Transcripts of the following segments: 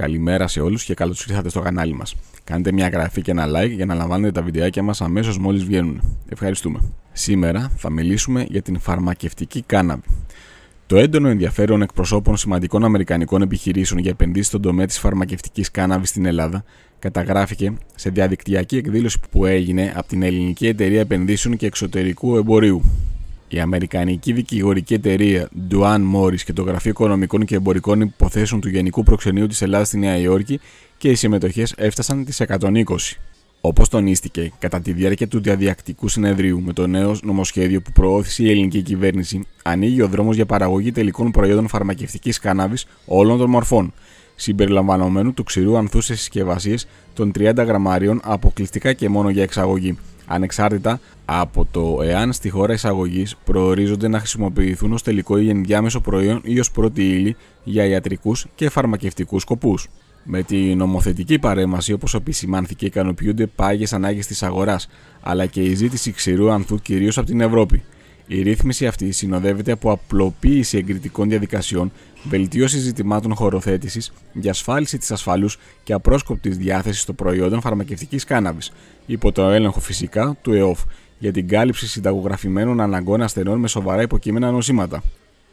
Καλημέρα σε όλους και καλώς ήρθατε στο κανάλι μας. Κάντε μια γραφή και ένα like για να λαμβάνετε τα βιντεάκια μας αμέσως μόλις βγαίνουν. Ευχαριστούμε. Σήμερα θα μιλήσουμε για την φαρμακευτική κάναβη. Το έντονο ενδιαφέρον εκπροσώπων σημαντικών Αμερικανικών επιχειρήσεων για επενδύσεις στον τομέα της φαρμακευτικής κάναβης στην Ελλάδα καταγράφηκε σε διαδικτυακή εκδήλωση που έγινε από την Ελληνική Εταιρεία Επενδύσεων και Εξωτερικού Εμπορίου, η Αμερικανική δικηγορική εταιρεία Duan Morris και το Γραφείο Οικονομικών και Εμπορικών Υποθέσεων του Γενικού Προξενείου της Ελλάδας στη Νέα Υόρκη και οι συμμετοχές έφτασαν τις 120. Όπως τονίστηκε, κατά τη διάρκεια του διαδιακτικού συνεδρίου με το νέο νομοσχέδιο που προώθησε η ελληνική κυβέρνηση, ανοίγει ο δρόμος για παραγωγή τελικών προϊόντων φαρμακευτικής κάναβης όλων των μορφών, συμπεριλαμβανομένου του ξηρού ανθού σε συσκευασίες των 30 γραμμαρίων αποκλειστικά και μόνο για εξαγωγή, ανεξάρτητα από το εάν στη χώρα εισαγωγής προορίζονται να χρησιμοποιηθούν ως τελικό ή ενδιάμεσο προϊόν ή ως πρώτη ύλη για ιατρικούς και φαρμακευτικούς σκοπούς. Με τη νομοθετική παρέμβαση, όπως επισημάνθηκε, ικανοποιούνται πάγιες ανάγκες της αγοράς αλλά και η ζήτηση ξηρού ανθού κυρίως από την Ευρώπη. Η ρύθμιση αυτή συνοδεύεται από απλοποίηση εγκριτικών διαδικασιών βελτίωση ζητημάτων χωροθέτησης, διασφάλιση της ασφαλούς και απρόσκοπτης διάθεσης των προϊόντων φαρμακευτικής κάναβης, υπό το έλεγχο φυσικά του ΕΟΦ, για την κάλυψη συνταγογραφημένων αναγκών ασθενών με σοβαρά υποκείμενα νοσήματα.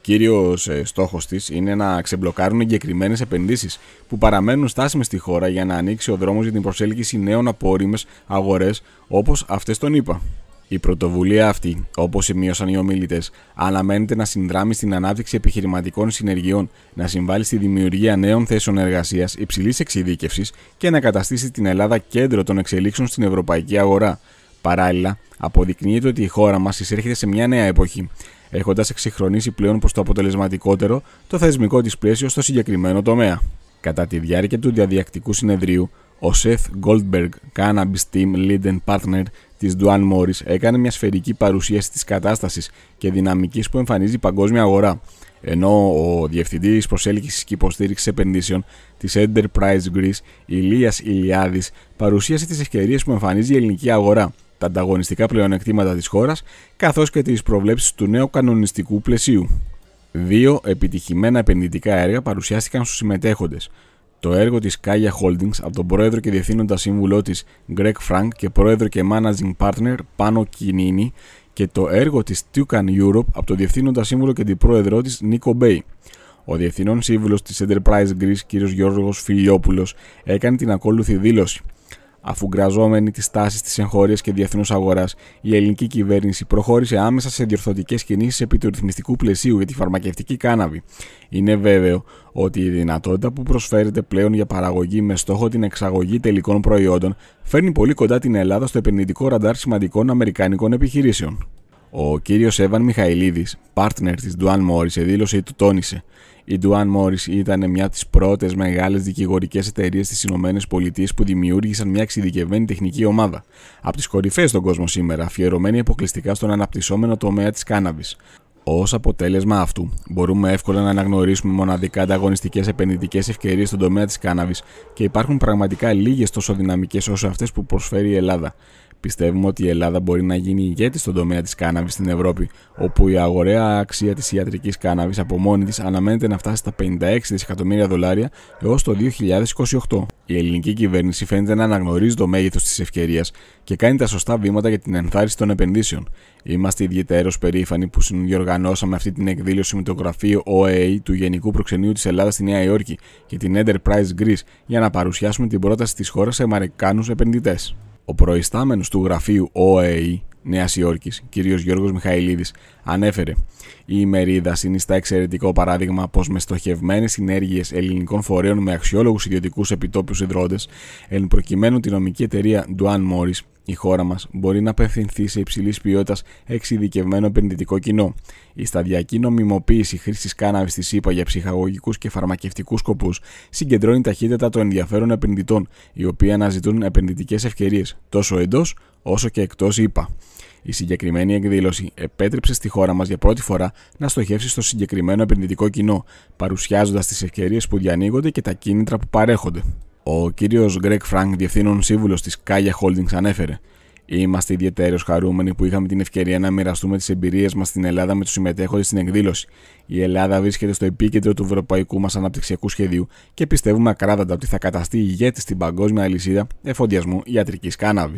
Κύριος ε, στόχος της είναι να ξεμπλοκάρουν εγκεκριμένες επενδύσεις που παραμένουν στάσιμες στη χώρα για να ανοίξει ο δρόμος για την προσέλκυση νέων απόρριμε αγορές όπως αυτές των ΗΠΑ. Η πρωτοβουλία αυτή, όπως σημείωσαν οι ομιλητές, αναμένεται να συνδράμει στην ανάπτυξη επιχειρηματικών συνεργειών, να συμβάλλει στη δημιουργία νέων θέσεων εργασίας υψηλής εξειδίκευσης και να καταστήσει την Ελλάδα κέντρο των εξελίξεων στην ευρωπαϊκή αγορά. Παράλληλα, αποδεικνύεται ότι η χώρα μας εισέρχεται σε μια νέα εποχή, έχοντας εξυγχρονίσει πλέον προς το αποτελεσματικότερο το θεσμικό της πλαίσιο στο συγκεκριμένο τομέα. Κατά τη διάρκεια του διαδιακτικού συνεδρίου, ο Σεφ Goldberg, Cannabis Team Partner, της Ντουάν Μόρις έκανε μια σφαιρική παρουσίαση της κατάστασης και δυναμικής που εμφανίζει η παγκόσμια αγορά, ενώ ο διευθυντής προσέλκυσης και υποστήριξης επενδύσεων της Enterprise Greece, Ηλίας Ηλιάδης, παρουσίασε τις ευκαιρίες που εμφανίζει η ελληνική αγορά, τα ανταγωνιστικά πλεονεκτήματα της χώρας, καθώς και τις προβλέψεις του νέου κανονιστικού πλαισίου. Δύο επιτυχημένα επενδυτικά έργα παρουσιάστηκαν στους συμμετέχοντες. Το έργο της Kaya Holdings από τον πρόεδρο και διευθύνοντα σύμβουλό της Greg Frank και πρόεδρο και managing partner Πάνο Κινίνη και το έργο της Tucan Europe από τον διευθύνοντα σύμβουλο και την πρόεδρό της Νίκο Μπέι. Ο διευθυνών σύμβουλος της Enterprise Greece κ. Γιώργος Φιλιόπουλος έκανε την ακόλουθη δήλωση – Αφού γκραζόμενη τις τάσεις της εγχώριας και διεθνούς αγοράς, η ελληνική κυβέρνηση προχώρησε άμεσα σε διορθωτικές κινήσεις επί του ρυθμιστικού πλαισίου για τη φαρμακευτική κάναβη. Είναι βέβαιο ότι η δυνατότητα που προσφέρεται πλέον για παραγωγή με στόχο την εξαγωγή τελικών προϊόντων φέρνει πολύ κοντά την Ελλάδα στο επενδυτικό ραντάρ σημαντικών Αμερικάνικων επιχειρήσεων. Ο κύριος Εύαν Μιχαηλίδης, partner της Duan Morris, σε δήλωσή του τόνισε η Duan Morris ήταν μια από τις πρώτες μεγάλες δικηγορικές εταιρείες στις ΗΠΑ που δημιούργησαν μια εξειδικευμένη τεχνική ομάδα. Από τις κορυφαίε στον κόσμο σήμερα, αφιερωμένη αποκλειστικά στον αναπτυσσόμενο τομέα της κάναβης. Ως αποτέλεσμα αυτού, μπορούμε εύκολα να αναγνωρίσουμε μοναδικά ανταγωνιστικές επενδυτικές ευκαιρίες στον τομέα της κάναβης και υπάρχουν πραγματικά λίγες τόσο δυναμικές όσο αυτές που προσφέρει η Ελλάδα. Πιστεύουμε ότι η Ελλάδα μπορεί να γίνει ηγέτης στον τομέα της κάναβης στην Ευρώπη, όπου η αγοραία αξία της ιατρικής κάναβης από μόνη της αναμένεται να φτάσει στα 56 δισεκατομμύρια δολάρια έως το 2028. Η ελληνική κυβέρνηση φαίνεται να αναγνωρίζει το μέγεθος της ευκαιρίας και κάνει τα σωστά βήματα για την ενθάρρυνση των επενδύσεων. Είμαστε ιδιαίτερω περήφανοι που συνδιοργανώσαμε αυτή την εκδήλωση με το γραφείο OA ε ε του Γενικού Προξενείου της Ελλάδας στη Νέα Υόρκη και την Enterprise Greece για να παρουσιάσουμε την πρόταση της χώρας σε Αμερικάνους επενδυτές. Ο προϊστάμενος του γραφείου OA Νέας Υόρκης, κ. Γιώργος Μιχαηλίδης, ανέφερε: Η ημερίδα συνιστά εξαιρετικό παράδειγμα πως με στοχευμένες συνέργειες ελληνικών φορέων με αξιόλογους ιδιωτικούς επιτόπιους ιδρώτες, εν προκειμένου τη νομική εταιρεία Duan Morris, η χώρα μας μπορεί να απευθυνθεί σε υψηλής ποιότητας εξειδικευμένο επενδυτικό κοινό. Η σταδιακή νομιμοποίηση χρήσης κάναβης της ΣΥΠΑ για ψυχαγωγικούς και φαρμακευτικούς σκοπούς συγκεντρώνει ταχύτητα το ενδιαφέρον επενδυτών, οι οποίοι αναζητούν επενδυτικές ευκαιρίες τόσο εντός όσο και εκτός ΗΠΑ. Η συγκεκριμένη εκδήλωση επέτρεψε στη χώρα μας για πρώτη φορά να στοχεύσει στο συγκεκριμένο επενδυτικό κοινό, παρουσιάζοντας τις ευκαιρίες που διανοίγονται και τα κίνητρα που παρέχονται. Ο κύριος Γκρέκ Φρανκ, διευθύνων σύμβουλος της Kaya Holdings, ανέφερε: Είμαστε ιδιαίτερω χαρούμενοι που είχαμε την ευκαιρία να μοιραστούμε τις εμπειρίες μας στην Ελλάδα με τους συμμετέχοντες στην εκδήλωση. Η Ελλάδα βρίσκεται στο επίκεντρο του ευρωπαϊκού μας αναπτυξιακού σχεδίου και πιστεύουμε ακράδαντα ότι θα καταστεί ηγέτης στην παγκόσμια αλυσίδα εφοδιασμού ιατρικής κάναβης.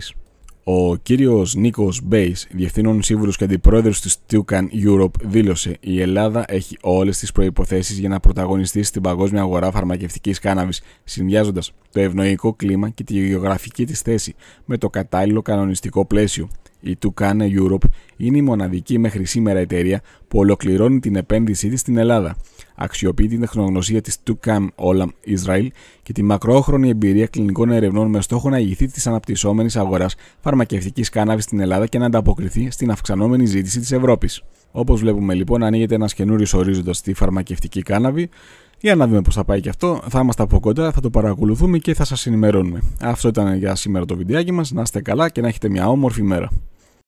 Ο κύριος Νίκος Μπέις, διευθύνων σύμβουλος και αντιπρόεδρος της Tucan Europe, δήλωσε: Η Ελλάδα έχει όλες τις προποθέσει για να πρωταγωνιστεί στην παγκόσμια αγορά φαρμακευτικής κάναβης, συνδυάζοντας το ευνοϊκό κλίμα και τη γεωγραφική της θέση με το κατάλληλο κανονιστικό πλαίσιο. Η Toucan Europe είναι η μοναδική μέχρι σήμερα εταιρεία που ολοκληρώνει την επένδυσή της στην Ελλάδα. Αξιοποιεί την τεχνογνωσία της Toucan Olam Israel και τη μακρόχρονη εμπειρία κλινικών ερευνών με στόχο να ηγηθεί της αναπτυσσόμενης αγοράς φαρμακευτικής κάναβης στην Ελλάδα και να ανταποκριθεί στην αυξανόμενη ζήτηση της Ευρώπης. Όπως βλέπουμε λοιπόν, ανοίγεται ένας καινούριος ορίζοντας στη φαρμακευτική κάναβη, για να δούμε πώς θα πάει και αυτό. Θα είμαστε από κοντά, θα το παρακολουθούμε και θα σας ενημερώνουμε. Αυτό ήταν για σήμερα το βιντεάκι μας, Να είστε καλά και να έχετε μια όμορφη μέρα.